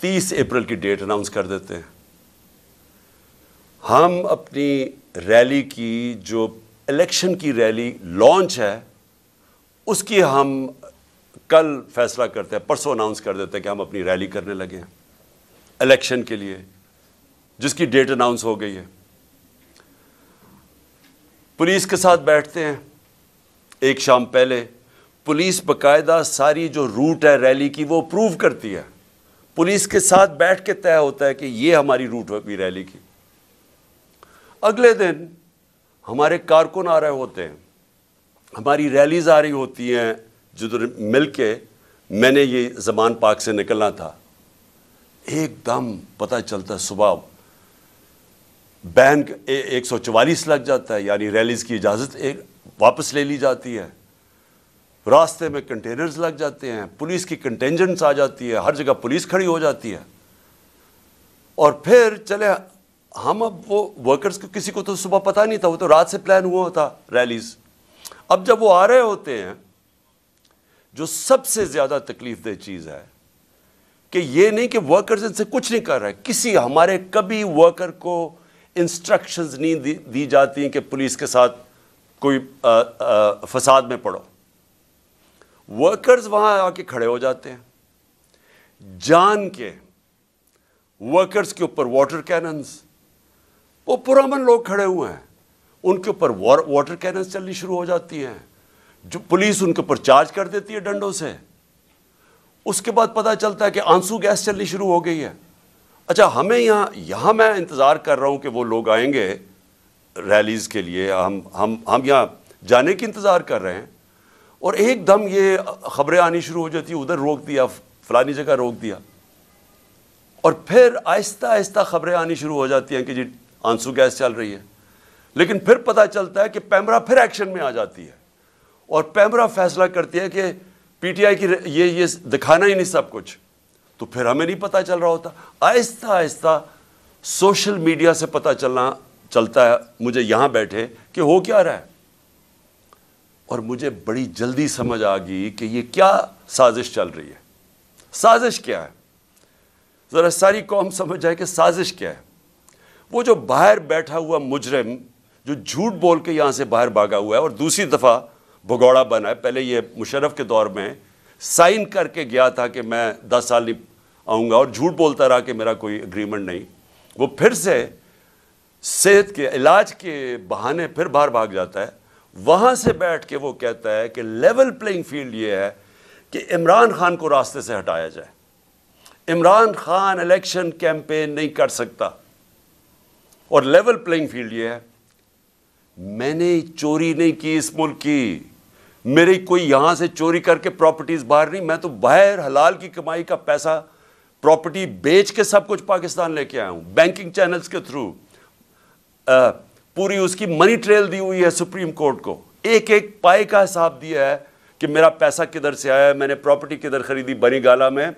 तीस अप्रैल की date announce कर देते हैं हम अपनी रैली की जो इलेक्शन की रैली लॉन्च है उसकी हम कल फैसला करते हैं परसों अनाउंस कर देते हैं कि हम अपनी रैली करने लगे हैं इलेक्शन के लिए जिसकी डेट अनाउंस हो गई है पुलिस के साथ बैठते हैं एक शाम पहले पुलिस बकायदा सारी जो रूट है रैली की वो अप्रूव करती है पुलिस के साथ बैठ के तय होता है कि ये हमारी रूट होगी रैली की अगले दिन हमारे कारकुन आ रहे होते हैं हमारी रैलीज आ रही होती हैं जिधर मिल के मैंने ये जमान पाक से निकलना था एकदम पता चलता सुबह बैन एक सौ चवालीस लग जाता है यानी रैलीज की इजाज़त एक वापस ले ली जाती है रास्ते में कंटेनर्स लग जाते हैं पुलिस की कंटेंजेंट्स आ जाती है हर जगह पुलिस खड़ी हो जाती है और फिर चले हम अब वो वर्कर्स को किसी को तो सुबह पता नहीं था वो तो रात से प्लान हुआ होता रैलीज अब जब वो आ रहे होते हैं जो सबसे ज़्यादा तकलीफ दह चीज़ है कि ये नहीं कि वर्कर्स इनसे कुछ नहीं कर रहे किसी हमारे कभी वर्कर को इंस्ट्रक्शंस नहीं दी, दी जाती कि पुलिस के साथ कोई आ, आ, फसाद में पड़ो वर्कर्स वहां आके खड़े हो जाते हैं जान के वर्कर्स के ऊपर वाटर कैनन्स वो पुरामन लोग खड़े हुए हैं उनके ऊपर वाटर कैनन्स चलनी शुरू हो जाती हैं जो पुलिस उनके ऊपर चार्ज कर देती है डंडों से उसके बाद पता चलता है कि आंसू गैस चलनी शुरू हो गई है अच्छा हमें यहाँ यहाँ मैं इंतज़ार कर रहा हूँ कि वो लोग आएंगे रैलीज़ के लिए हम हम हम यहाँ जाने की इंतज़ार कर रहे हैं और एकदम ये खबरें आनी शुरू हो जाती उधर रोक दिया फलानी जगह रोक दिया और फिर आहिस्ता आहिस्ता खबरें आनी शुरू हो जाती हैं कि जी आंसू गैस चल रही है लेकिन फिर पता चलता है कि पैमरा फिर एक्शन में आ जाती है और पैमरा फैसला करती है कि पीटीआई की ये ये दिखाना ही नहीं सब कुछ तो फिर हमें नहीं पता चल रहा होता आहिस्ता आहिस्ता सोशल मीडिया से पता चलना चलता है मुझे यहाँ बैठे कि हो क्या रहा है और मुझे बड़ी जल्दी समझ आ गई कि ये क्या साजिश चल रही है साजिश क्या है ज़रा सारी कौम समझ जाए कि साजिश क्या है वो जो बाहर बैठा हुआ मुजरम जो झूठ बोल के यहाँ से बाहर भागा हुआ है और दूसरी दफ़ा भगौड़ा बना है पहले ये मुशरफ के दौर में साइन करके गया था कि मैं दस साल नहीं आऊँगा और झूठ बोलता रहा कि मेरा कोई अग्रीमेंट नहीं वो फिर से सेहत के इलाज के बहाने फिर बाहर भाग जाता है वहां से बैठ के वो कहता है कि लेवल प्लेइंग फील्ड ये है कि इमरान खान को रास्ते से हटाया जाए इमरान खान इलेक्शन कैंपेन नहीं कर सकता और लेवल प्लेइंग फील्ड ये है मैंने चोरी नहीं की इस मुल्क की मेरी कोई यहां से चोरी करके प्रॉपर्टीज बाहर नहीं मैं तो बाहर हलाल की कमाई का पैसा प्रॉपर्टी बेच के सब कुछ पाकिस्तान लेके आया हूं बैंकिंग चैनल्स के थ्रू पूरी उसकी मनी ट्रेल दी हुई है सुप्रीम कोर्ट को एक एक पाए का हिसाब दिया है कि मेरा पैसा किधर से आया मैंने प्रॉपर्टी किधर खरीदी बनीगाला में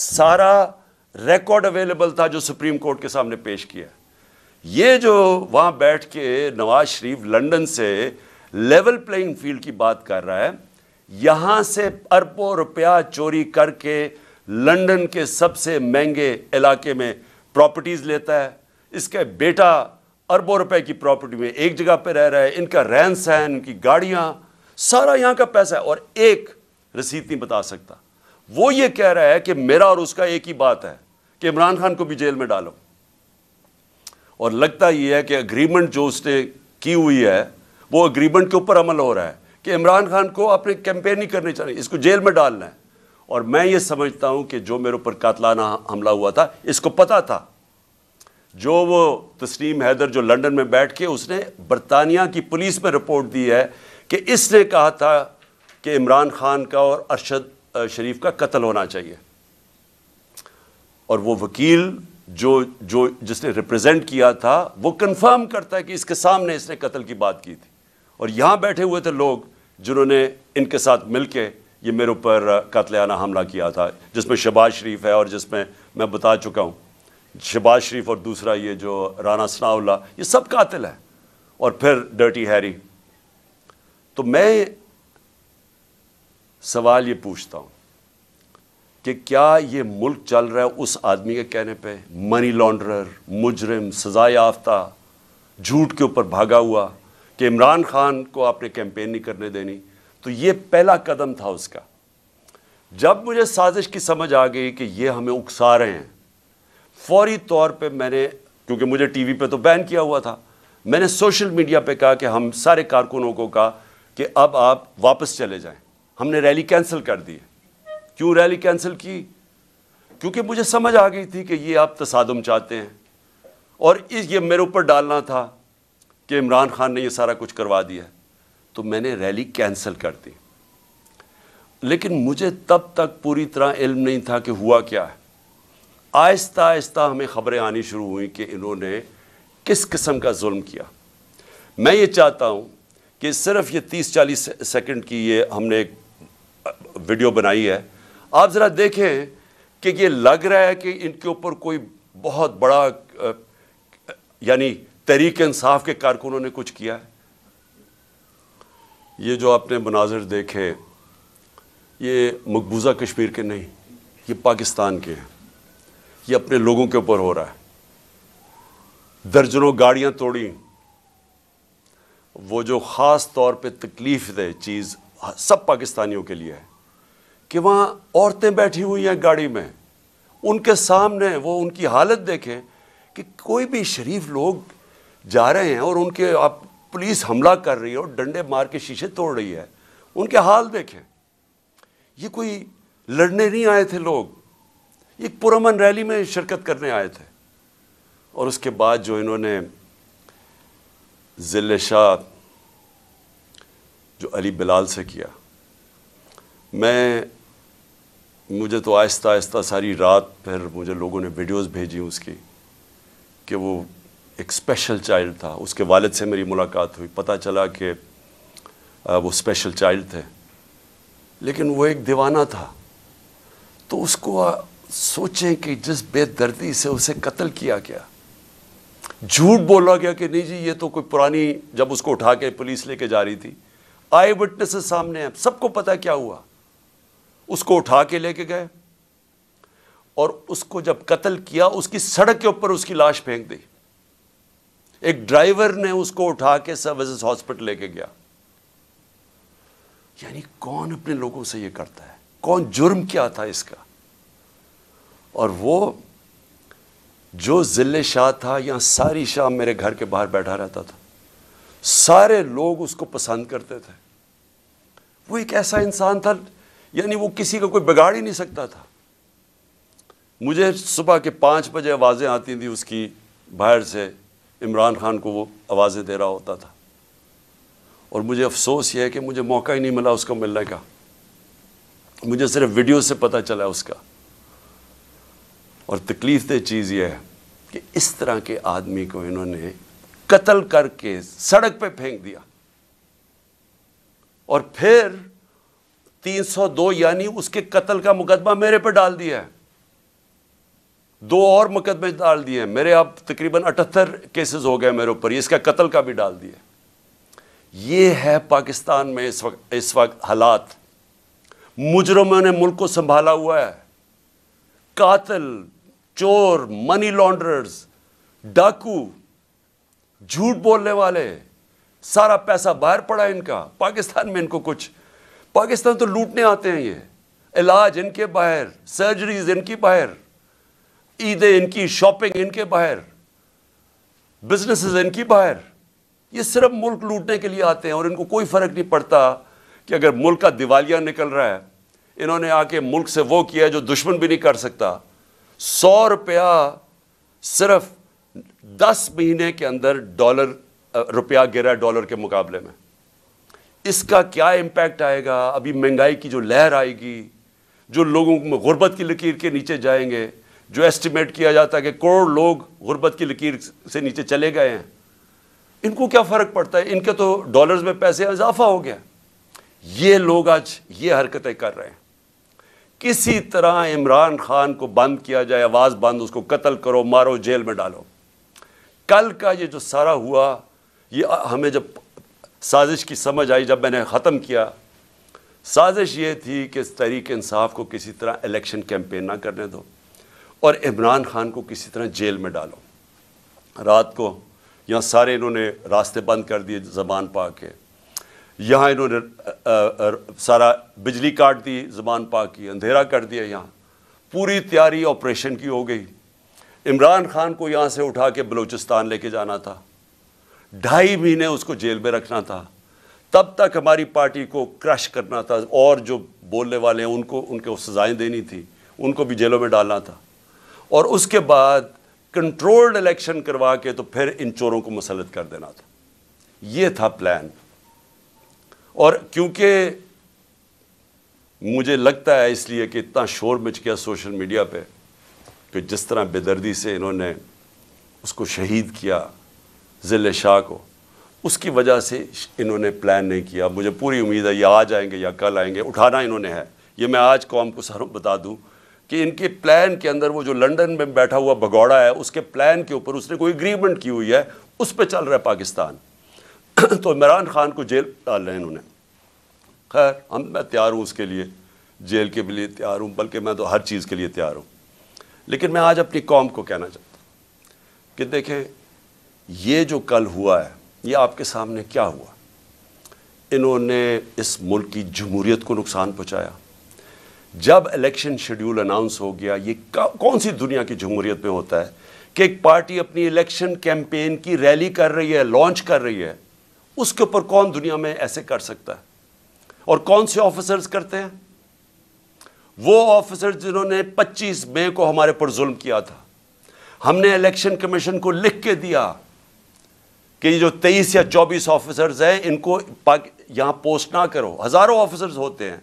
सारा रिकॉर्ड अवेलेबल था जो सुप्रीम कोर्ट के सामने पेश किया ये जो वहां बैठ के नवाज शरीफ लंदन से लेवल प्लेइंग फील्ड की बात कर रहा है यहां से अरबों रुपया चोरी करके लंदन के सबसे महंगे इलाके में प्रॉपर्टीज़ लेता है इसके बेटा अरबों रुपए की प्रॉपर्टी में एक जगह पे रह रहा है इनका रहन सहन इनकी गाड़ियां सारा यहां का पैसा है और एक रसीद नहीं बता सकता वो ये कह रहा है कि मेरा और उसका एक ही बात है कि इमरान खान को भी जेल में डालो और लगता यह है कि अग्रीमेंट जो उसने की हुई है वो अग्रीमेंट के ऊपर अमल हो रहा है कि इमरान खान को अपने कैंपेन ही करनी चाहिए इसको जेल में डालना है और मैं ये समझता हूं कि जो मेरे ऊपर कातलाना हमला हुआ था इसको पता था जो वो तस्नीम हैदर जो लंदन में बैठ के उसने बरतानिया की पुलिस में रिपोर्ट दी है कि इसने कहा था कि इमरान खान का और अरशद शरीफ का कत्ल होना चाहिए और वो वकील जो जो जिसने रिप्रेजेंट किया था वो कंफर्म करता है कि इसके सामने इसने कत्ल की बात की थी और यहाँ बैठे हुए थे लोग जिन्होंने इनके साथ मिल के ये मेरे ऊपर आना हमला किया था जिसमें शबाज शरीफ है और जिसमें मैं बता चुका हूँ शहबाज शरीफ और दूसरा ये जो राना सनाउल्ला ये सब कातिल है और फिर डर्टी हैरी तो मैं सवाल ये पूछता हूँ कि क्या ये मुल्क चल रहा है उस आदमी के कहने पे मनी लॉन्ड्रर मुजरिम सजा याफ्ता झूठ के ऊपर भागा हुआ कि इमरान खान को आपने कैंपेन नहीं करने देनी तो ये पहला कदम था उसका जब मुझे साजिश की समझ आ गई कि ये हमें उकसा रहे हैं फौरी तौर पे मैंने क्योंकि मुझे टीवी पे तो बैन किया हुआ था मैंने सोशल मीडिया पे कहा कि हम सारे कारकुनों को कहा कि अब आप वापस चले जाएं हमने रैली कैंसिल कर दी क्यों रैली कैंसिल की क्योंकि मुझे समझ आ गई थी कि ये आप तसादम चाहते हैं और इस ये मेरे ऊपर डालना था कि इमरान खान ने ये सारा कुछ करवा दिया तो मैंने रैली कैंसिल कर दी लेकिन मुझे तब तक पूरी तरह इल्म नहीं था कि हुआ क्या है आहिस्ता आहिस्ता हमें ख़बरें आनी शुरू हुई कि इन्होंने किस किस्म का जुल्म किया मैं ये चाहता हूँ कि सिर्फ ये तीस चालीस सेकेंड की ये हमने एक वीडियो बनाई है आप ज़रा देखें कि ये लग रहा है कि इनके ऊपर कोई बहुत बड़ा यानी तहरीक इंसाफ के कारकुनों ने कुछ किया है ये जो आपने मनाजर देखे ये मकबूजा कश्मीर के नहीं ये पाकिस्तान के हैं ये अपने लोगों के ऊपर हो रहा है दर्जनों गाड़ियां तोड़ी वो जो ख़ास तौर पे तकलीफ दे चीज़ सब पाकिस्तानियों के लिए है कि वहां औरतें बैठी हुई हैं गाड़ी में उनके सामने वो उनकी हालत देखें कि कोई भी शरीफ लोग जा रहे हैं और उनके आप पुलिस हमला कर रही है और डंडे मार के शीशे तोड़ रही है उनके हाल देखें ये कोई लड़ने नहीं आए थे लोग एक पुरमन रैली में शिरकत करने आए थे और उसके बाद जो इन्होंने ज़िल शाह जो अली बिलाल से किया मैं मुझे तो आहिस्ता आहिस्ता सारी रात फिर मुझे लोगों ने वीडियोस भेजी उसकी कि वो एक स्पेशल चाइल्ड था उसके वालिद से मेरी मुलाकात हुई पता चला कि वो स्पेशल चाइल्ड थे लेकिन वो एक दीवाना था तो उसको सोचें कि जिस बेदर्दी से उसे कत्ल किया गया झूठ बोला गया कि नहीं जी ये तो कोई पुरानी जब उसको उठा के पुलिस लेके जा रही थी आई विटनेसेस सामने हैं सबको पता क्या हुआ उसको उठा के लेके गए और उसको जब कत्ल किया उसकी सड़क के ऊपर उसकी लाश फेंक दी एक ड्राइवर ने उसको उठा के सर्विस हॉस्पिटल लेके गया यानी कौन अपने लोगों से ये करता है कौन जुर्म क्या था इसका और वो जो ज़िले शाह था यहाँ सारी शाह मेरे घर के बाहर बैठा रहता था सारे लोग उसको पसंद करते थे वो एक ऐसा इंसान था यानी वो किसी का कोई बिगाड़ ही नहीं सकता था मुझे सुबह के पाँच बजे आवाज़ें आती थी उसकी बाहर से इमरान खान को वो आवाज़ें दे रहा होता था और मुझे अफसोस ये है कि मुझे मौका ही नहीं मिला उसको मिलने का मुझे सिर्फ वीडियो से पता चला उसका और तकलीफ दे चीज़ यह है कि इस तरह के आदमी को इन्होंने कत्ल करके सड़क पे फेंक दिया और फिर 302 यानी उसके कत्ल का मुकदमा मेरे पे डाल दिया है दो और मुकदमे डाल दिए हैं मेरे अब तकरीबन अठहत्तर केसेस हो गए मेरे ऊपर इसका कत्ल का भी डाल दिया ये है पाकिस्तान में इस वक्त इस वक्त हालात मुजरमों ने मुल्क को संभाला हुआ है कातल चोर मनी लॉन्ड्रर्स डाकू झूठ बोलने वाले सारा पैसा बाहर पड़ा इनका पाकिस्तान में इनको कुछ पाकिस्तान तो लूटने आते हैं ये इलाज इनके बाहर सर्जरीज इनकी बाहर ईदें इनकी शॉपिंग इनके बाहर बिजनेसेस इनकी बाहर ये सिर्फ मुल्क लूटने के लिए आते हैं और इनको कोई फ़र्क नहीं पड़ता कि अगर मुल्क का दिवालिया निकल रहा है इन्होंने आके मुल्क से वो किया जो दुश्मन भी नहीं कर सकता सौ रुपया सिर्फ दस महीने के अंदर डॉलर रुपया गिरा डॉलर के मुकाबले में इसका क्या इंपैक्ट आएगा अभी महंगाई की जो लहर आएगी जो लोगों में गुर्बत की लकीर के नीचे जाएंगे जो एस्टिमेट किया जाता है कि करोड़ लोग गुर्बत की लकीर से नीचे चले गए हैं इनको क्या फ़र्क पड़ता है इनके तो डॉलर्स में पैसे इजाफा हो गया ये लोग आज ये हरकतें कर रहे हैं किसी तरह इमरान खान को बंद किया जाए आवाज़ बंद उसको कत्ल करो मारो जेल में डालो कल का ये जो सारा हुआ ये हमें जब साजिश की समझ आई जब मैंने ख़त्म किया साजिश ये थी कि इस तहरीक इंसाफ को किसी तरह इलेक्शन कैंपेन ना करने दो और इमरान खान को किसी तरह जेल में डालो रात को यहाँ सारे इन्होंने रास्ते बंद कर दिए जबान पा के यहाँ इन्होंने सारा बिजली काट दी जबान पाक की अंधेरा कर दिया यहाँ पूरी तैयारी ऑपरेशन की हो गई इमरान खान को यहाँ से उठा के बलूचिस्तान लेके जाना था ढाई महीने उसको जेल में रखना था तब तक हमारी पार्टी को क्रश करना था और जो बोलने वाले हैं उनको उनके सज़ाएँ देनी थी उनको भी जेलों में डालना था और उसके बाद कंट्रोल्ड इलेक्शन करवा के तो फिर इन चोरों को मुसलत कर देना था ये था प्लान और क्योंकि मुझे लगता है इसलिए कि इतना शोर मच गया सोशल मीडिया पे कि जिस तरह बेदर्दी से इन्होंने उसको शहीद किया ज़िले शाह को उसकी वजह से इन्होंने प्लान नहीं किया मुझे पूरी उम्मीद है ये आज आएंगे या कल आएंगे उठाना इन्होंने है ये मैं आज कौम को सर बता दूं कि इनके प्लान के अंदर वो जो लंदन में बैठा हुआ भगौड़ा है उसके प्लान के ऊपर उसने कोई एग्रीमेंट की हुई है उस पर चल रहा है पाकिस्तान तो इमरान खान को जेल डाल रहे हैं उन्होंने खैर हम मैं तैयार हूँ उसके लिए जेल के लिए तैयार हूँ बल्कि मैं तो हर चीज़ के लिए तैयार हूँ लेकिन मैं आज अपनी कौम को कहना चाहता हूँ कि देखें ये जो कल हुआ है ये आपके सामने क्या हुआ इन्होंने इस मुल्क की जमहूरीत को नुकसान पहुँचाया जब इलेक्शन शेड्यूल अनाउंस हो गया ये कौन सी दुनिया की जमहूरीत में होता है कि एक पार्टी अपनी इलेक्शन कैंपेन की रैली कर रही है लॉन्च कर रही है उसके ऊपर कौन दुनिया में ऐसे कर सकता है और कौन से ऑफिसर्स करते हैं वो ऑफिसर जिन्होंने 25 मई को हमारे पर जुल्म किया था हमने इलेक्शन कमीशन को लिख के दिया कि जो 23 या 24 ऑफिसर्स हैं इनको यहां पोस्ट ना करो हज़ारों ऑफिसर्स होते हैं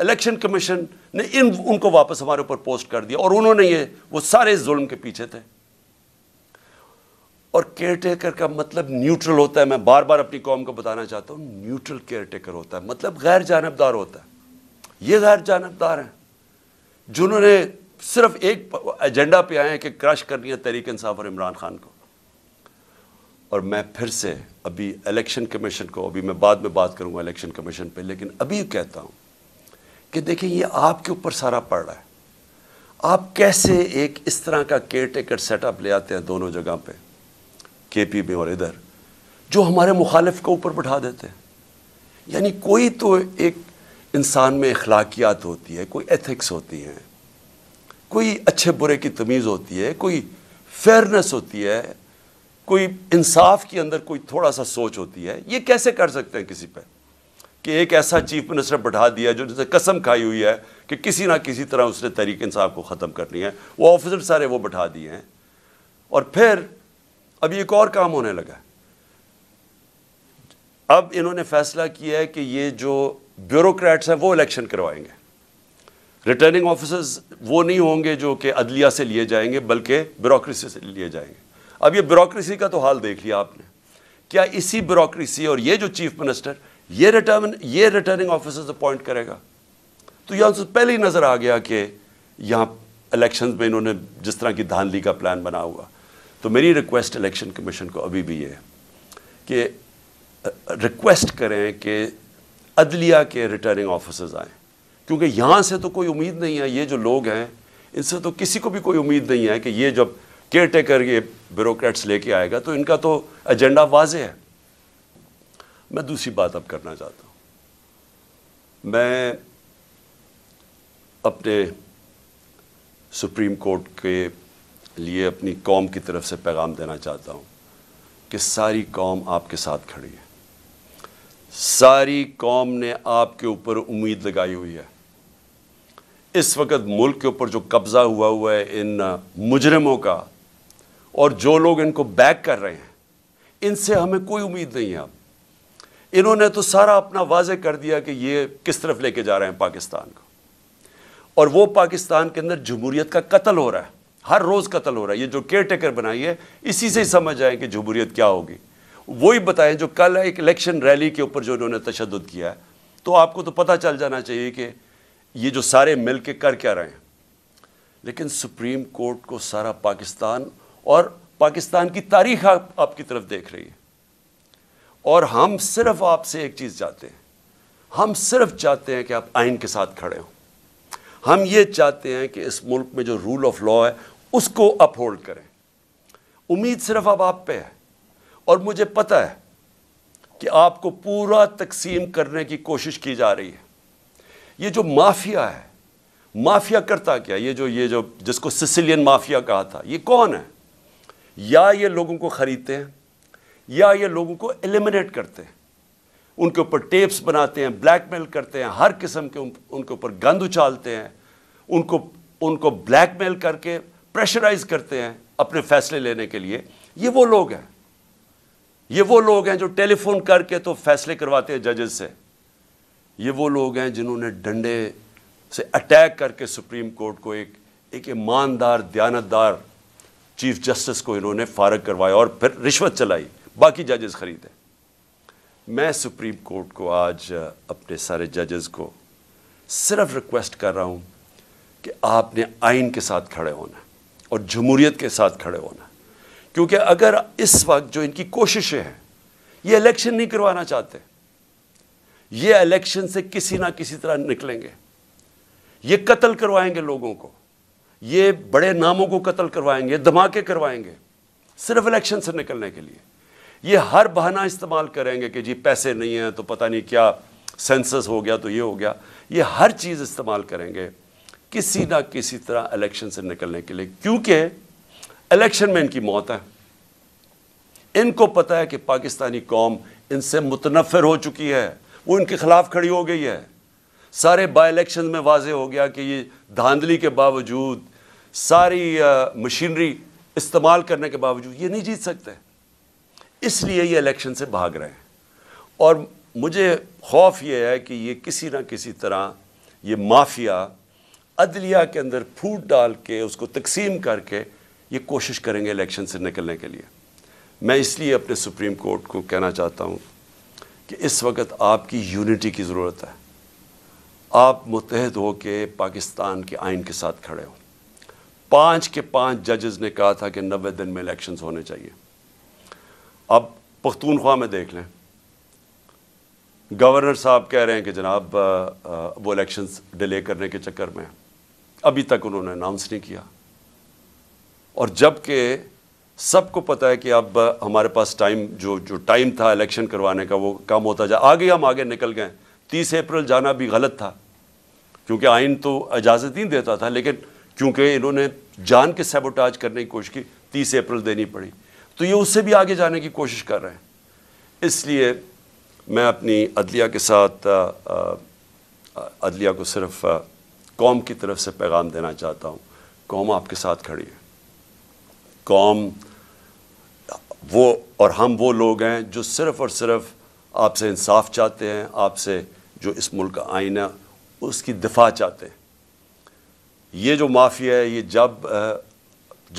इलेक्शन कमीशन ने इन उनको वापस हमारे ऊपर पोस्ट कर दिया और उन्होंने ये वो सारे जुल्म के पीछे थे और केयर टेकर का मतलब न्यूट्रल होता है मैं बार बार अपनी कौम को बताना चाहता हूँ न्यूट्रल केयर टेकर होता है मतलब गैर जानबदार होता है ये गैर जानबदार हैं जिन्होंने सिर्फ एक एजेंडा पे आए हैं कि क्रश करनी है तहरीक इंसाफ और इमरान खान को और मैं फिर से अभी इलेक्शन कमीशन को अभी मैं बाद में बात करूंगा इलेक्शन कमीशन पे लेकिन अभी कहता हूँ कि देखिए ये आपके ऊपर सारा पड़ रहा है आप कैसे एक इस तरह का केयर टेकर सेटअप ले आते हैं दोनों जगह पर के पी में और इधर जो हमारे मुखालफ को ऊपर बैठा देते हैं यानी कोई तो एक इंसान में अखलाकियात होती है कोई एथिक्स होती हैं कोई अच्छे बुरे की तमीज़ होती है कोई फेयरनेस होती है कोई इंसाफ के अंदर कोई थोड़ा सा सोच होती है ये कैसे कर सकते हैं किसी पर कि एक ऐसा चीफ मिनिस्टर बैठा दिया जो जिसने कसम खाई हुई है कि किसी ना किसी तरह उसने तरीक़े इंसाफ को ख़त्म करनी है वो ऑफिसर सारे वो बैठा दिए हैं और फिर अब एक और काम होने लगा अब इन्होंने फैसला किया है कि ये जो ब्यूरोक्रेट्स हैं वो इलेक्शन करवाएंगे रिटर्निंग ऑफिसर्स वो नहीं होंगे जो कि अदलिया से लिए जाएंगे बल्कि ब्यूरोक्रेसी से लिए जाएंगे अब ये ब्यूरोक्रेसी का तो हाल देख लिया आपने क्या इसी ब्यूरोक्रेसी और ये जो चीफ मिनिस्टर ये रिटर्न ये रिटर्निंग ऑफिसर्स अपॉइंट करेगा तो यहाँ से पहले ही नज़र आ गया कि यहाँ इलेक्शन में इन्होंने जिस तरह की धांधली का प्लान बना हुआ तो मेरी रिक्वेस्ट इलेक्शन कमीशन को अभी भी ये कि रिक्वेस्ट करें कि अदलिया के रिटर्निंग ऑफिसर्स आएँ क्योंकि यहाँ से तो कोई उम्मीद नहीं है ये जो लोग हैं इनसे तो किसी को भी कोई उम्मीद नहीं है कि ये जब केयर टेकर ये ब्यूरोक्रेट्स लेके आएगा तो इनका तो एजेंडा वाज है मैं दूसरी बात अब करना चाहता हूँ मैं अपने सुप्रीम कोर्ट के लिए अपनी कौम की तरफ से पैगाम देना चाहता हूँ कि सारी कौम आपके साथ खड़ी है सारी कौम ने आपके ऊपर उम्मीद लगाई हुई है इस वक्त मुल्क के ऊपर जो कब्ज़ा हुआ हुआ है इन मुजरमों का और जो लोग इनको बैक कर रहे हैं इनसे हमें कोई उम्मीद नहीं है अब इन्होंने तो सारा अपना वाजे कर दिया कि ये किस तरफ लेके जा रहे हैं पाकिस्तान को और वो पाकिस्तान के अंदर जमहूरियत का कत्ल हो रहा है हर रोज़ कत्ल हो रहा है ये जो केयर टेकर बनाई है इसी से समझ आए कि जमहूरियत क्या होगी वही बताएं जो कल एक इलेक्शन रैली के ऊपर जो इन्होंने तशद किया है तो आपको तो पता चल जाना चाहिए कि ये जो सारे मिल के कर क्या रहे हैं लेकिन सुप्रीम कोर्ट को सारा पाकिस्तान और पाकिस्तान की तारीख आप, आपकी तरफ देख रही है और हम सिर्फ आपसे एक चीज़ चाहते हैं हम सिर्फ चाहते हैं कि आप आइन के साथ खड़े हों हम ये चाहते हैं कि इस मुल्क में जो रूल ऑफ लॉ है उसको अपहोल्ड करें उम्मीद सिर्फ अब आप पे है और मुझे पता है कि आपको पूरा तकसीम करने की कोशिश की जा रही है ये जो माफिया है माफिया करता क्या ये जो ये जो जिसको सिसिलियन माफिया कहा था ये कौन है या ये लोगों को ख़रीदते हैं या ये लोगों को एलिमिनेट करते हैं उनके ऊपर टेप्स बनाते हैं ब्लैकमेल करते हैं हर किस्म के उन, उनके ऊपर गंद उछालते हैं उनको उनको ब्लैकमेल करके प्रेशराइज करते हैं अपने फैसले लेने के लिए ये वो लोग हैं ये वो लोग हैं जो टेलीफोन करके तो फैसले करवाते हैं जजेस से ये वो लोग हैं जिन्होंने डंडे से अटैक करके सुप्रीम कोर्ट को एक एक ईमानदार दयानतदार चीफ जस्टिस को इन्होंने फारग करवाया और फिर रिश्वत चलाई बाकी जजेस खरीदे मैं सुप्रीम कोर्ट को आज अपने सारे जजेस को सिर्फ रिक्वेस्ट कर रहा हूं कि आपने आइन के साथ खड़े होना और जमहूरीत के साथ खड़े होना क्योंकि अगर इस वक्त जो इनकी कोशिशें हैं ये इलेक्शन नहीं करवाना चाहते ये इलेक्शन से किसी ना किसी तरह निकलेंगे ये कत्ल करवाएंगे लोगों को ये बड़े नामों को कत्ल करवाएंगे धमाके करवाएंगे सिर्फ इलेक्शन से निकलने के लिए ये हर बहाना इस्तेमाल करेंगे कि जी पैसे नहीं हैं तो पता नहीं क्या सेंसस हो गया तो ये हो गया ये हर चीज़ इस्तेमाल करेंगे किसी ना किसी तरह इलेक्शन से निकलने के लिए क्योंकि इलेक्शन में इनकी मौत है इनको पता है कि पाकिस्तानी कौम इनसे मुतनफर हो चुकी है वो इनके खिलाफ खड़ी हो गई है सारे बाई इलेक्शन में वाजे हो गया कि ये धांधली के बावजूद सारी मशीनरी इस्तेमाल करने के बावजूद ये नहीं जीत सकते इसलिए ये इलेक्शन से भाग रहे हैं और मुझे खौफ ये है कि ये किसी ना किसी तरह ये माफिया अदलिया के अंदर फूट डाल के उसको तकसीम करके ये कोशिश करेंगे इलेक्शन से निकलने के लिए मैं इसलिए अपने सुप्रीम कोर्ट को कहना चाहता हूँ कि इस वक्त आपकी यूनिटी की ज़रूरत है आप मुतहद हो के पाकिस्तान के आइन के साथ खड़े हो पाँच के पाँच जजेस ने कहा था कि नबे दिन में इलेक्शन होने चाहिए अब पख्तूनख्वा में देख लें गवर्नर साहब कह रहे हैं कि जनाब वो इलेक्शंस डिले करने के चक्कर में अभी तक उन्होंने अनाउंस नहीं किया और जबकि सबको पता है कि अब हमारे पास टाइम जो जो टाइम था इलेक्शन करवाने का वो कम होता जा आगे हम आगे निकल गए तीस अप्रैल जाना भी गलत था क्योंकि आइन तो इजाज़त नहीं देता था लेकिन क्योंकि इन्होंने जान के सेबोटाज करने की कोशिश की तीस अप्रैल देनी पड़ी तो ये उससे भी आगे जाने की कोशिश कर रहे हैं इसलिए मैं अपनी अदलिया के साथ अदलिया को सिर्फ़ कौम की तरफ से पैगाम देना चाहता हूँ कौम आपके साथ खड़ी है कौम वो और हम वो लोग हैं जो सिर्फ़ और सिर्फ आपसे इंसाफ चाहते हैं आपसे जो इस मुल्क का आईना उसकी दिफा चाहते हैं ये जो माफिया है ये जब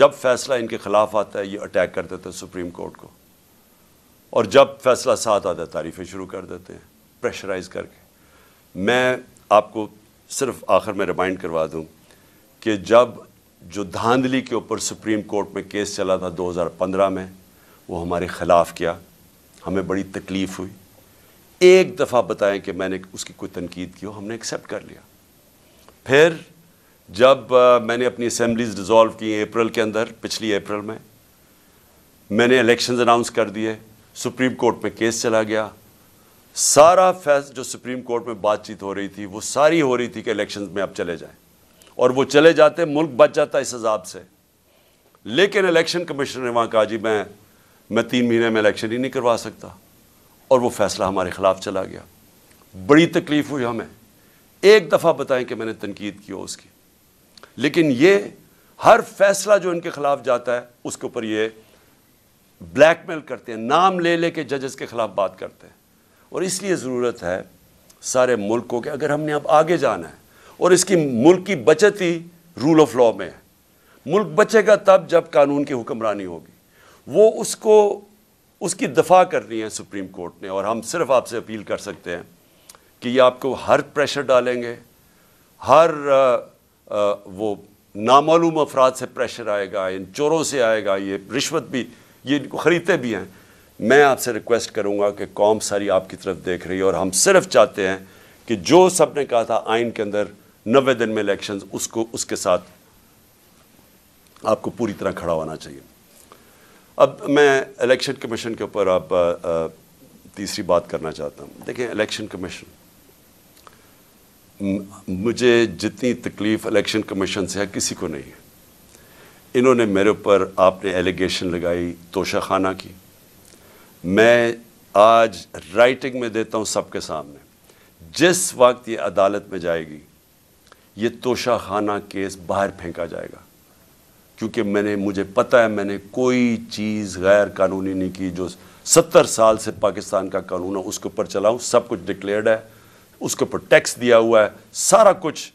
जब फैसला इनके ख़िलाफ़ आता है ये अटैक कर देते हैं सुप्रीम कोर्ट को और जब फैसला साथ आता है तारीफ़ें शुरू कर देते हैं प्रेशराइज करके मैं आपको सिर्फ आखिर में रिमाइंड करवा दूं कि जब जो धांधली के ऊपर सुप्रीम कोर्ट में केस चला था 2015 में वो हमारे ख़िलाफ़ किया हमें बड़ी तकलीफ़ हुई एक दफ़ा बताएं कि मैंने उसकी कोई तनकीद की हो हमने एक्सेप्ट कर लिया फिर जब मैंने अपनी असम्बलीज डिज़ोल्व की अप्रैल के अंदर पिछली अप्रैल में मैंने इलेक्शंस अनाउंस कर दिए सुप्रीम कोर्ट में केस चला गया सारा फैस जो सुप्रीम कोर्ट में बातचीत हो रही थी वो सारी हो रही थी कि इलेक्शन में आप चले जाएं और वो चले जाते मुल्क बच जाता इस हजाब से लेकिन इलेक्शन कमीशन ने वहाँ कहा जी मैं मैं तीन महीने में इलेक्शन ही नहीं करवा सकता और वो फैसला हमारे ख़िलाफ़ चला गया बड़ी तकलीफ़ हुई हमें एक दफ़ा बताएं कि मैंने तनकीद की हो उसकी लेकिन ये हर फैसला जो इनके ख़िलाफ़ जाता है उसके ऊपर ये ब्लैक मेल करते हैं नाम ले लेके जजेस के ख़िलाफ़ बात करते हैं और इसलिए ज़रूरत है सारे मुल्क को कि अगर हमने अब आगे जाना है और इसकी मुल्क की बचत ही रूल ऑफ लॉ में है मुल्क बचेगा तब जब कानून की हुक्मरानी होगी वो उसको उसकी दफा करनी है सुप्रीम कोर्ट ने और हम सिर्फ आपसे अपील कर सकते हैं कि ये आपको हर प्रेशर डालेंगे हर आ, आ, वो नामालूम अफराद से प्रेशर आएगा इन चोरों से आएगा ये रिश्वत भी ये खरीदते भी हैं मैं आपसे रिक्वेस्ट करूँगा कि कौम सारी आपकी तरफ देख रही है और हम सिर्फ चाहते हैं कि जो सब ने कहा था आइन के अंदर नबे दिन में इलेक्शन उसको उसके साथ आपको पूरी तरह खड़ा होना चाहिए अब मैं इलेक्शन कमीशन के ऊपर आप आ, आ, तीसरी बात करना चाहता हूँ देखें इलेक्शन कमीशन मुझे जितनी तकलीफ़ इलेक्शन कमीशन से है किसी को नहीं है इन्होंने मेरे ऊपर आपने एलिगेशन लगाई तोशाखाना की मैं आज राइटिंग में देता हूँ सबके सामने जिस वक्त ये अदालत में जाएगी ये तोशा खाना केस बाहर फेंका जाएगा क्योंकि मैंने मुझे पता है मैंने कोई चीज़ गैर कानूनी नहीं की जो सत्तर साल से पाकिस्तान का कानून है उसके ऊपर चलाऊँ सब कुछ डिक्लेयर्ड है उसके ऊपर टैक्स दिया हुआ है सारा कुछ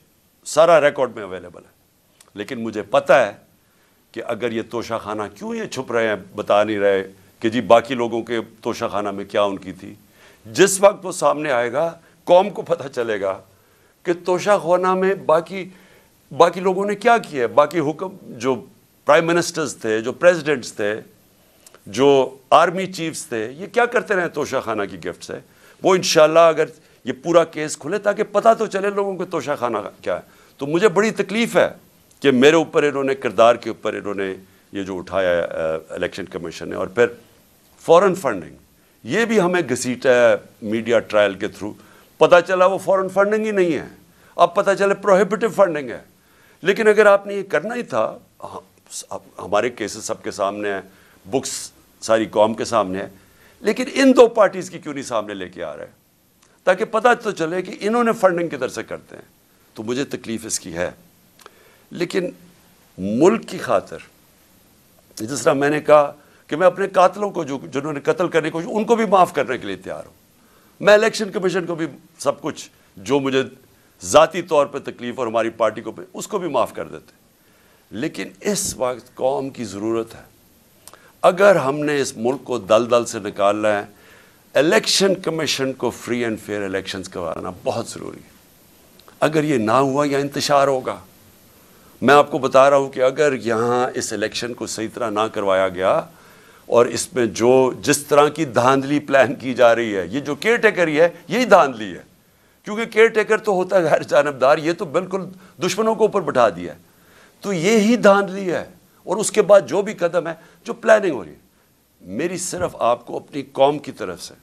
सारा रिकॉर्ड में अवेलेबल है लेकिन मुझे पता है कि अगर ये तोशा खाना क्यों ये छुप रहे हैं बता नहीं रहे कि जी बाकी लोगों के तोशाखाना में क्या उनकी थी जिस वक्त वो सामने आएगा कौम को पता चलेगा कि तोशाखाना में बाकी बाकी लोगों ने क्या किया बाकी हुक्म जो प्राइम मिनिस्टर्स थे जो प्रेसिडेंट्स थे जो आर्मी चीफ्स थे ये क्या करते रहे तोशा खाना की गिफ्ट से वो इन अगर ये पूरा केस खुले ताकि पता तो चले लोगों को तोशा खाना क्या है तो मुझे बड़ी तकलीफ़ है कि मेरे ऊपर इन्होंने किरदार के ऊपर इन्होंने ये जो उठाया इलेक्शन कमीशन ने और फिर फॉरेन फंडिंग ये भी हमें घसीटा है मीडिया ट्रायल के थ्रू पता चला वो फॉरेन फंडिंग ही नहीं है अब पता चले प्रोहिबिटिव फंडिंग है लेकिन अगर आपने ये करना ही था हाँ, हमारे केसेस सबके सामने हैं बुक्स सारी कौम के सामने है लेकिन इन दो पार्टीज़ की क्यों नहीं सामने लेके आ रहे ताकि पता तो चले कि इन्होंने फंडिंग किधर से करते हैं तो मुझे तकलीफ़ इसकी है लेकिन मुल्क की खातर जिस तरह मैंने कहा कि मैं अपने कातलों को जो जिन्होंने कत्ल करने की कोशिश उनको भी माफ़ करने के लिए तैयार हूँ मैं इलेक्शन कमीशन को भी सब कुछ जो मुझे ज़ाती तौर पर तकलीफ और हमारी पार्टी को उसको भी माफ़ कर देते लेकिन इस वक्त कौम की ज़रूरत है अगर हमने इस मुल्क को दल दल से निकालना है इलेक्शन कमीशन को फ्री एंड फेयर इलेक्शन करवाना बहुत ज़रूरी है अगर ये ना हुआ या इंतशार होगा मैं आपको बता रहा हूँ कि अगर यहाँ इस इलेक्शन को सही तरह ना करवाया गया और इसमें जो जिस तरह की धांधली प्लान की जा रही है ये जो केयर टेकर है यही धांधली है क्योंकि केयर टेकर तो होता है गैर जानबदार ये तो बिल्कुल दुश्मनों को ऊपर बैठा दिया है तो ये ही धांधली है और उसके बाद जो भी कदम है जो प्लानिंग हो रही है मेरी सिर्फ आपको अपनी कौम की तरफ से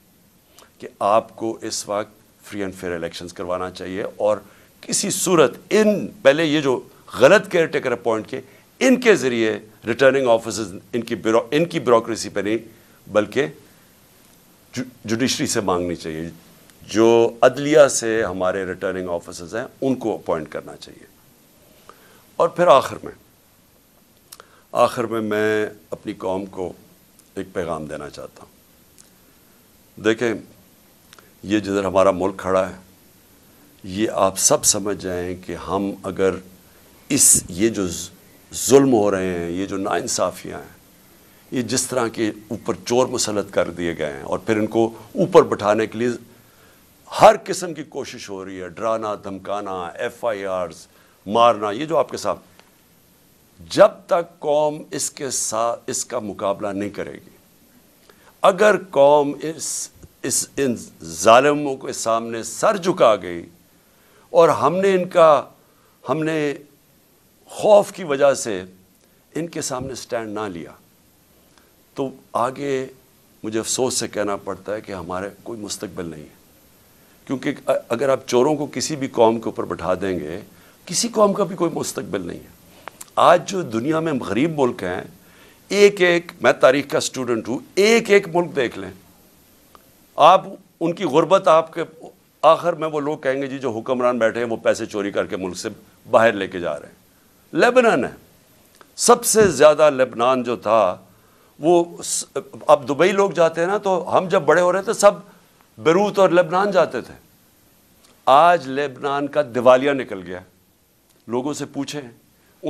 कि आपको इस वक्त फ्री एंड फेयर इलेक्शन करवाना चाहिए और किसी सूरत इन पहले ये जो गलत केयर टेकर अपॉइंट के इनके ज़रिए रिटर्निंग ऑफिसर्स इनकी इनकी ब्यूरोसी पर नहीं बल्कि जुडिशरी से मांगनी चाहिए जो अदलिया से हमारे रिटर्निंग ऑफिसर्स हैं उनको अपॉइंट करना चाहिए और फिर आखिर में आखिर में मैं अपनी कौम को एक पैगाम देना चाहता हूँ देखें ये जिधर हमारा मुल्क खड़ा है ये आप सब समझ जाएं कि हम अगर इस ये जो जुल्म हो रहे हैं ये जो नाानसाफ़ियाँ हैं ये जिस तरह के ऊपर चोर मुसलत कर दिए गए हैं और फिर इनको ऊपर बैठाने के लिए हर किस्म की कोशिश हो रही है डराना धमकाना एफ आई आर्स मारना ये जो आपके साथ जब तक कौम इसके साथ इसका मुकाबला नहीं करेगी अगर कौम इस इस इन ालमों के सामने सर झुका गई और हमने इनका हमने खौफ की वजह से इनके सामने स्टैंड ना लिया तो आगे मुझे अफसोस से कहना पड़ता है कि हमारे कोई मुस्तबिल नहीं है क्योंकि अगर आप चोरों को किसी भी कौम के ऊपर बैठा देंगे किसी कौम का भी कोई मुस्तबिल नहीं है आज जो दुनिया में गरीब मुल्क हैं एक एक मैं तारीख का स्टूडेंट हूँ एक एक मुल्क देख लें आप उनकी ग़ुरबत आपके आखिर में वो लोग कहेंगे जी जो हुक्मरान बैठे हैं वो पैसे चोरी करके मुल्क से बाहर लेके जा रहे हैं लेबनान है सबसे ज़्यादा लेबनान जो था वो अब दुबई लोग जाते हैं ना तो हम जब बड़े हो रहे थे तो सब बरूत और लेबनान जाते थे आज लेबनान का दिवालिया निकल गया लोगों से पूछे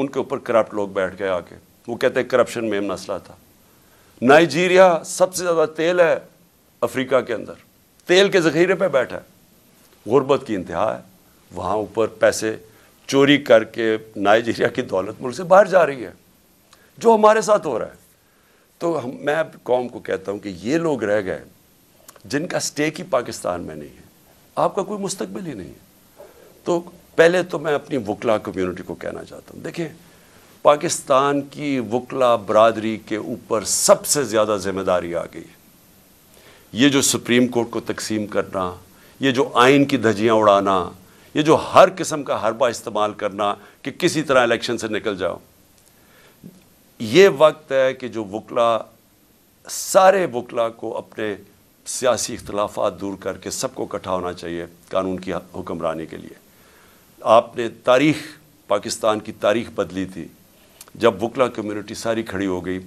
उनके ऊपर करप्ट लोग बैठ गए आके वो कहते हैं करप्शन में मसला था नाइजीरिया सबसे ज़्यादा तेल है अफ्रीका के अंदर तेल के ज़ख़ीरे पर बैठा है गुर्बत की इंतहा है वहाँ ऊपर पैसे चोरी करके नाइजीरिया की दौलत मुल्क से बाहर जा रही है जो हमारे साथ हो रहा है तो हम मैं कौम को कहता हूँ कि ये लोग रह गए जिनका स्टेक ही पाकिस्तान में नहीं है आपका कोई मुस्तबिल ही नहीं है तो पहले तो मैं अपनी वकला कम्यूनिटी को कहना चाहता हूँ देखें पाकिस्तान की वकला बरदरी के ऊपर सबसे ज़्यादा जिम्मेदारी आ गई है ये जो सुप्रीम कोर्ट को तकसीम करना ये जो आइन की धजियाँ उड़ाना ये जो हर किस्म का हरबा इस्तेमाल करना कि किसी तरह इलेक्शन से निकल जाओ ये वक्त है कि जो वकला सारे वकला को अपने सियासी इख्लाफा दूर करके सबको इकट्ठा होना चाहिए कानून की हुक्मरानी के लिए आपने तारीख पाकिस्तान की तारीख बदली थी जब वकला कम्यूनिटी सारी खड़ी हो गई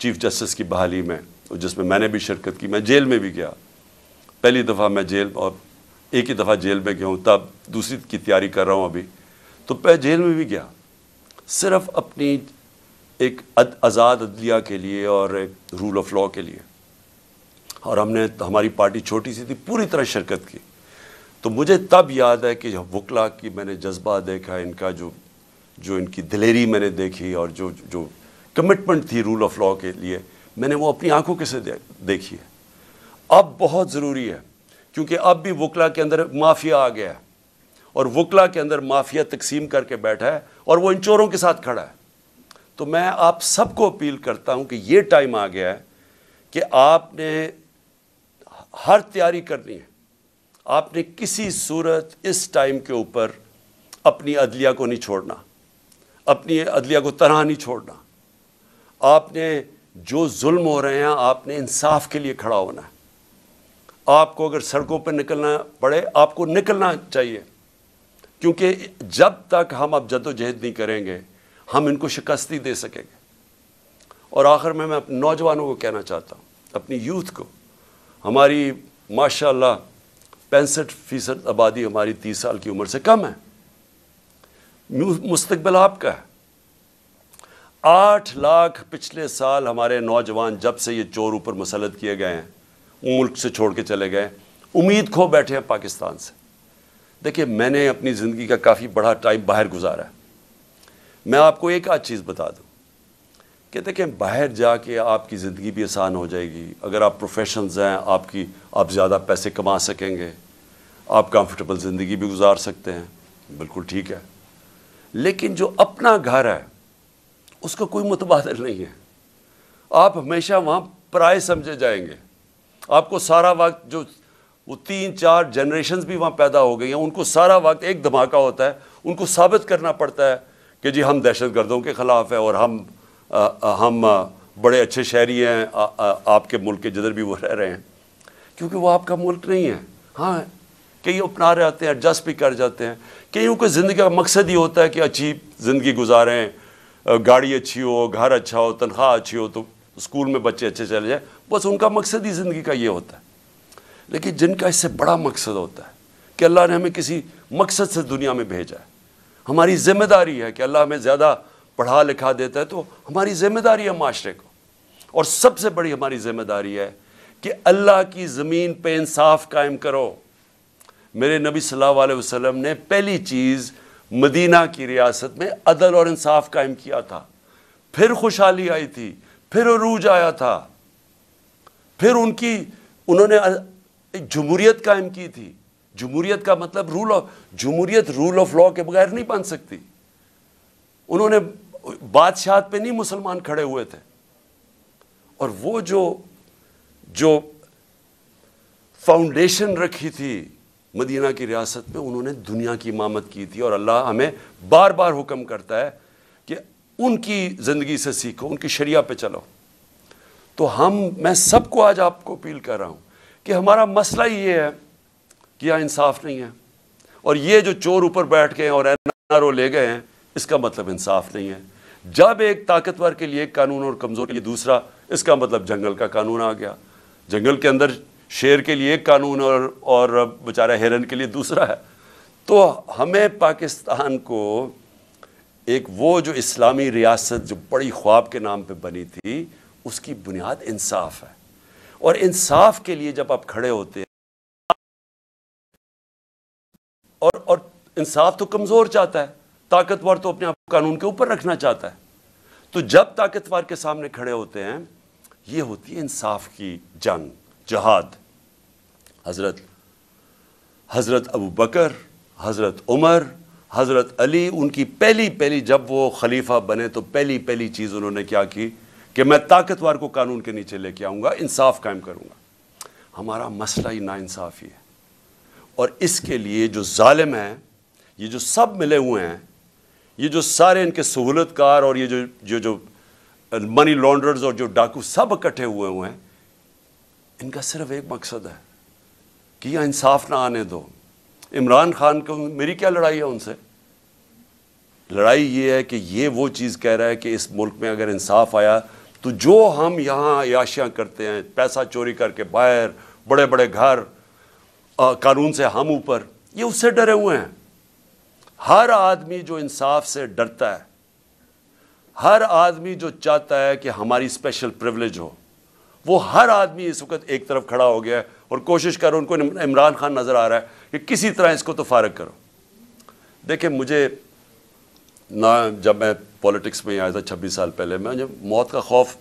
चीफ जस्टिस की बहाली में जिसमें मैंने भी शिरकत की मैं जेल में भी गया पहली दफ़ा मैं जेल और एक ही दफ़ा जेल में गया हूँ तब दूसरी की तैयारी कर रहा हूँ अभी तो मैं जेल में भी गया सिर्फ अपनी एक अद, आज़ाद अदलिया के लिए और एक रूल ऑफ लॉ के लिए और हमने हमारी पार्टी छोटी सी थी पूरी तरह शिरकत की तो मुझे तब याद है कि वकला की मैंने जज्बा देखा इनका जो जो इनकी दिलेरी मैंने देखी और जो जो कमिटमेंट थी रूल ऑफ लॉ के लिए मैंने वो अपनी आंखों के से देखी है अब बहुत ज़रूरी है क्योंकि अब भी वकला के अंदर माफिया आ गया है और वकला के अंदर माफिया तकसीम करके बैठा है और वो इन चोरों के साथ खड़ा है तो मैं आप सबको अपील करता हूँ कि ये टाइम आ गया है कि आपने हर तैयारी करनी है आपने किसी सूरत इस टाइम के ऊपर अपनी अदलिया को नहीं छोड़ना अपनी अदलिया को तरह नहीं छोड़ना आपने जो जुल्म हो रहे हैं आपने इंसाफ के लिए खड़ा होना है आपको अगर सड़कों पर निकलना पड़े आपको निकलना चाहिए क्योंकि जब तक हम अब जदोजहद नहीं करेंगे हम इनको शिकस्त ही दे सकेंगे और आखिर में मैं अपने नौजवानों को कहना चाहता हूँ अपनी यूथ को हमारी माशाला पैंसठ फ़ीसद आबादी हमारी तीस साल की उम्र से कम है मुस्तबिल आपका है आठ लाख पिछले साल हमारे नौजवान जब से ये चोर ऊपर मुसलत किए गए हैं मुल्क से छोड़ के चले गए उम्मीद खो बैठे हैं पाकिस्तान से देखिए मैंने अपनी ज़िंदगी का काफ़ी बड़ा टाइम बाहर गुजारा है मैं आपको एक आध चीज़ बता दूँ कि देखें बाहर जाके आपकी ज़िंदगी भी आसान हो जाएगी अगर आप प्रोफेशन हैं आपकी आप ज़्यादा पैसे कमा सकेंगे आप कंफर्टेबल ज़िंदगी भी गुजार सकते हैं बिल्कुल ठीक है लेकिन जो अपना घर है उसका कोई मुतबाद नहीं है आप हमेशा वहाँ पराए समझे जाएंगे आपको सारा वक्त जो वो तीन चार जनरेशन्स भी वहाँ पैदा हो गई हैं उनको सारा वक्त एक धमाका होता है उनको साबित करना पड़ता है कि जी हम दहशत गर्दों के ख़िलाफ़ हैं और हम आ, आ, हम बड़े अच्छे शहरी हैं आपके मुल्क के जिधर भी वो रह रहे हैं क्योंकि वो आपका मुल्क नहीं है हाँ कई अपना रहते हैं एडजस्ट भी कर जाते हैं कईयों को ज़िंदगी का मकसद ही होता है कि अच्छी ज़िंदगी गुजारें गाड़ी अच्छी हो घर अच्छा हो तनख्वाह अच्छी हो तो स्कूल में बच्चे अच्छे चले जाए बस उनका मकसद ही ज़िंदगी का ये होता है लेकिन जिनका इससे बड़ा मकसद होता है कि अल्लाह ने हमें किसी मकसद से दुनिया में भेजा है हमारी जिम्मेदारी है कि अल्लाह हमें ज़्यादा पढ़ा लिखा देता है तो हमारी जिम्मेदारी है माशरे को और सबसे बड़ी हमारी जिम्मेदारी है कि अल्लाह की ज़मीन पर इंसाफ कायम करो मेरे नबी सल्लल्लाहु अलैहि वसल्लम ने पहली चीज़ मदीना की रियासत में अदल और इंसाफ कायम किया था फिर खुशहाली आई थी फिर रूज आया था फिर उनकी उन्होंने एक जमहूरियत कायम की थी जमहूरियत का मतलब रूल ऑफ जमूरीत रूल ऑफ लॉ के बगैर नहीं बन सकती उन्होंने बादशाह पे नहीं मुसलमान खड़े हुए थे और वो जो जो फाउंडेशन रखी थी मदीना की रियासत में उन्होंने दुनिया की इमामत की थी और अल्लाह हमें बार बार हुक्म करता है कि उनकी ज़िंदगी से सीखो उनकी शरिया पे चलो तो हम मैं सबको आज आपको अपील कर रहा हूँ कि हमारा मसला ये है कि यहाँ इंसाफ नहीं है और ये जो चोर ऊपर बैठ गए और एन ले गए हैं इसका मतलब इंसाफ नहीं है जब एक ताकतवर के लिए एक कानून और कमज़ोर के लिए दूसरा इसका मतलब जंगल का कानून आ गया जंगल के अंदर शेर के लिए एक कानून और और बेचारा हिरन के लिए दूसरा है तो हमें पाकिस्तान को एक वो जो इस्लामी रियासत जो बड़ी ख्वाब के नाम पर बनी थी उसकी बुनियाद इंसाफ है और इंसाफ के लिए जब आप खड़े होते हैं और और इंसाफ तो कमज़ोर चाहता है ताकतवर तो अपने आप को कानून के ऊपर रखना चाहता है तो जब ताकतवर के सामने खड़े होते हैं यह होती है इंसाफ की जंग जहाद हज़रत हज़रत अबू बकर हज़रत उमर हज़रत अली उनकी पहली पहली जब वो खलीफा बने तो पहली पहली चीज़ उन्होंने क्या की कि मैं ताकतवर को कानून के नीचे लेके आऊँगा इंसाफ कायम करूँगा हमारा मसला ही नाानसाफ़ी है और इसके लिए जो ालिम हैं ये जो सब मिले हुए हैं ये जो सारे इनके सहूलतकार और ये जो जो जो मनी लॉन्ड्रर्स और जो डाकू सब इकट्ठे हुए हुए हैं इनका सिर्फ एक मकसद है कि यह इंसाफ ना आने दो इमरान खान को मेरी क्या लड़ाई है उनसे लड़ाई ये है कि ये वो चीज़ कह रहा है कि इस मुल्क में अगर इंसाफ आया तो जो हम यहाँ याशियाँ करते हैं पैसा चोरी करके बाहर बड़े बड़े घर कानून से हम ऊपर ये उससे डरे हुए हैं हर आदमी जो इंसाफ से डरता है हर आदमी जो चाहता है कि हमारी स्पेशल प्रिवलेज हो वो हर आदमी इस वक्त एक तरफ खड़ा हो गया है और कोशिश कर उनको इमरान खान नज़र आ रहा है कि किसी तरह इसको तो फारग करो देखिए मुझे ना जब मैं पॉलिटिक्स में आया था छब्बीस साल पहले मैं जब मौत का खौफ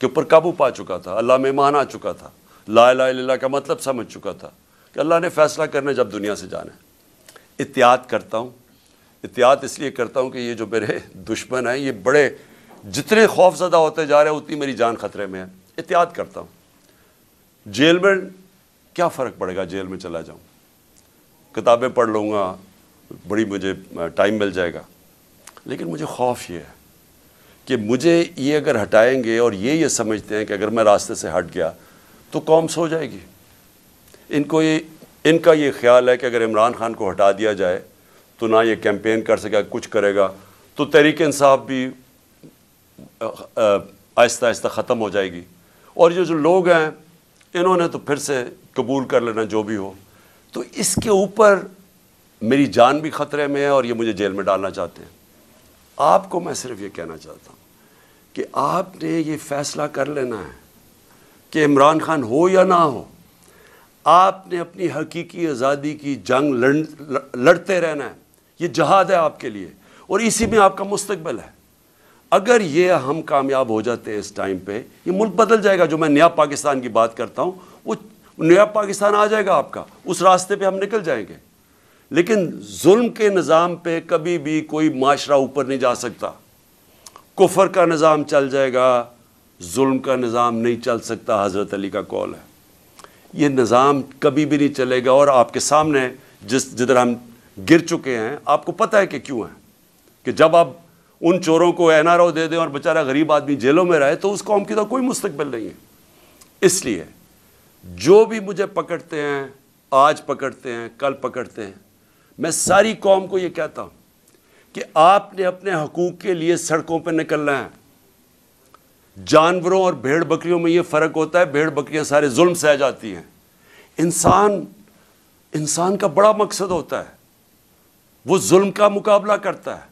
के ऊपर काबू पा चुका था अल्लाह में मान आ चुका था ला ला ला का मतलब समझ चुका था कि अल्लाह ने फैसला करने जब दुनिया से जाना है एहतियात करता हूँ एहतियात इसलिए करता हूँ कि ये जो मेरे दुश्मन हैं ये बड़े जितने खौफ खौफजदा होते जा रहे हैं उतनी मेरी जान खतरे में है एहतियात करता हूँ जेल में क्या फ़र्क पड़ेगा जेल में चला जाऊँ किताबें पढ़ लूँगा बड़ी मुझे टाइम मिल जाएगा लेकिन मुझे खौफ ये है कि मुझे ये अगर हटाएंगे और ये ये समझते हैं कि अगर मैं रास्ते से हट गया तो कौम सो जाएगी इनको ये इनका ये ख्याल है कि अगर इमरान खान को हटा दिया जाए तो ना ये कैंपेन कर सकेगा कुछ करेगा तो तहरीक इंसाफ भी आहिस्ता आहिस्ता ख़त्म हो जाएगी और ये जो लोग हैं इन्होंने तो फिर से कबूल कर लेना जो भी हो तो इसके ऊपर मेरी जान भी खतरे में है और ये मुझे जेल में डालना चाहते हैं आपको मैं सिर्फ ये कहना चाहता हूँ कि आपने ये फैसला कर लेना है कि इमरान खान हो या ना हो आपने अपनी हकीकी आज़ादी की जंग लड़ लड़ते रहना है ये जहाद है आपके लिए और इसी में आपका मुस्तबल है अगर ये हम कामयाब हो जाते हैं इस टाइम पे ये मुल्क बदल जाएगा जो मैं नया पाकिस्तान की बात करता हूँ वो नया पाकिस्तान आ जाएगा आपका उस रास्ते पे हम निकल जाएंगे लेकिन जुल्म के निज़ाम पे कभी भी कोई माशरा ऊपर नहीं जा सकता कुफर का निज़ाम चल जाएगा जुल्म का निज़ाम नहीं चल सकता हज़रत अली का कौल है ये निज़ाम कभी भी नहीं चलेगा और आपके सामने जिस जिधर हम गिर चुके हैं आपको पता है कि क्यों है कि जब आप उन चोरों को एन दे दें और बेचारा गरीब आदमी जेलों में रहे तो उस कौम की तो कोई मुस्तबिल नहीं है इसलिए जो भी मुझे पकड़ते हैं आज पकड़ते हैं कल पकड़ते हैं मैं सारी कौम को ये कहता हूँ कि आपने अपने हकूक़ के लिए सड़कों पर निकलना है जानवरों और भेड़ बकरियों में ये फ़र्क होता है भेड़ बकरियाँ सारे जुल्म सह जाती हैं इंसान इंसान का बड़ा मकसद होता है वो जुल्म का मुकाबला करता है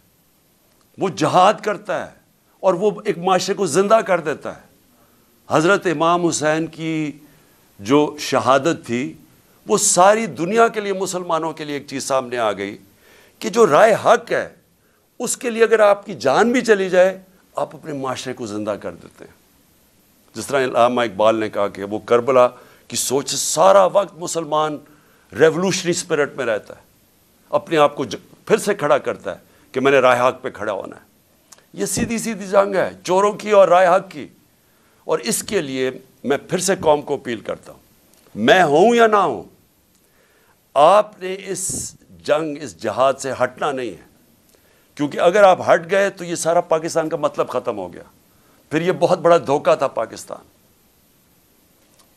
वो जहाद करता है और वो एक माशरे को ज़िंदा कर देता है हज़रत इमाम हुसैन की जो शहादत थी वो सारी दुनिया के लिए मुसलमानों के लिए एक चीज़ सामने आ गई कि जो राय हक है उसके लिए अगर आपकी जान भी चली जाए आप अपने माशरे को ज़िंदा कर देते हैं जिस तरह इलामा इकबाल ने कहा कि वो करबला की सोच सारा वक्त मुसलमान रेवोल्यूशनरी स्पिरिट में रहता है अपने आप को फिर से खड़ा करता है कि मैंने राय हक पे खड़ा होना है ये सीधी सीधी जंग है चोरों की और राय हक की और इसके लिए मैं फिर से कौम को अपील करता हूँ मैं हूँ या ना हूँ आपने इस जंग इस जहाज से हटना नहीं है क्योंकि अगर आप हट गए तो ये सारा पाकिस्तान का मतलब ख़त्म हो गया फिर ये बहुत बड़ा धोखा था पाकिस्तान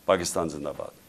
पाकिस्तान जिंदाबाद